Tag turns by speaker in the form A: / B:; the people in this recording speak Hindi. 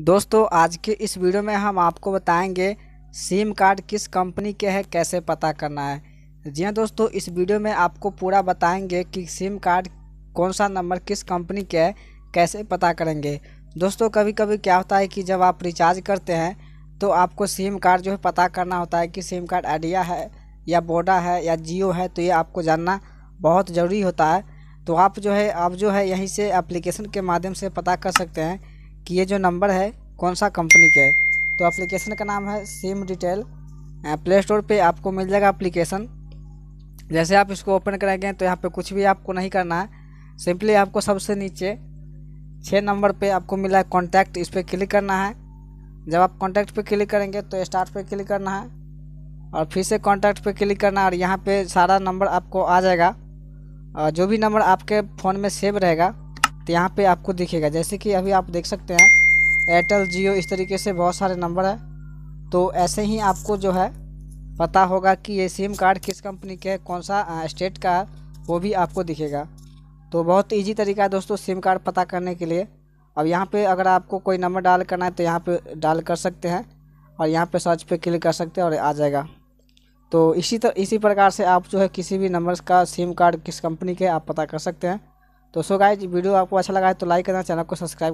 A: दोस्तों आज के इस वीडियो में हम आपको बताएंगे सिम कार्ड किस कंपनी के है कैसे पता करना है जी हाँ दोस्तों इस वीडियो में आपको पूरा बताएंगे कि सिम कार्ड कौन सा नंबर किस कंपनी के है कैसे पता करेंगे दोस्तों कभी कभी क्या होता है कि जब आप रिचार्ज करते हैं तो आपको सिम कार्ड जो है पता करना होता है कि सिम कार्ड आइडिया है या बोडा है या जियो है तो ये आपको जानना बहुत ज़रूरी होता है तो आप जो है आप जो है यहीं से एप्लीकेशन के माध्यम से पता कर सकते हैं कि ये जो नंबर है कौन सा कंपनी का है तो एप्लीकेशन का नाम है सिम डिटेल प्ले स्टोर पर आपको मिल जाएगा एप्लीकेशन जैसे आप इसको ओपन करेंगे तो यहाँ पे कुछ भी आपको नहीं करना है सिंपली आपको सबसे नीचे छः नंबर पे आपको मिला है कॉन्टैक्ट इस पर क्लिक करना है जब आप कॉन्टैक्ट पे क्लिक करेंगे तो स्टार्ट पे क्लिक करना है और फिर से कॉन्टैक्ट पे क्लिक करना है और यहाँ पे सारा नंबर आपको आ जाएगा और जो भी नंबर आपके फ़ोन में सेव रहेगा तो यहाँ पे आपको दिखेगा जैसे कि अभी आप देख सकते हैं एयरटेल जियो इस तरीके से बहुत सारे नंबर है तो ऐसे ही आपको जो है पता होगा कि ये सिम कार्ड किस कंपनी के कौन सा स्टेट का है वो भी आपको दिखेगा तो बहुत ईजी तरीका है दोस्तों सिम कार्ड पता करने के लिए अब यहाँ पे अगर आपको कोई नंबर डाल करना है तो यहाँ पे डाल कर सकते हैं और यहाँ पे सर्च पे क्लिक कर सकते हैं और आ जाएगा तो इसी तरह इसी प्रकार से आप जो है किसी भी नंबर का सिम कार्ड किस कंपनी के आप पता कर सकते हैं तो सो गाइज वीडियो आपको अच्छा लगा है तो लाइक करना चैनल को सब्सक्राइब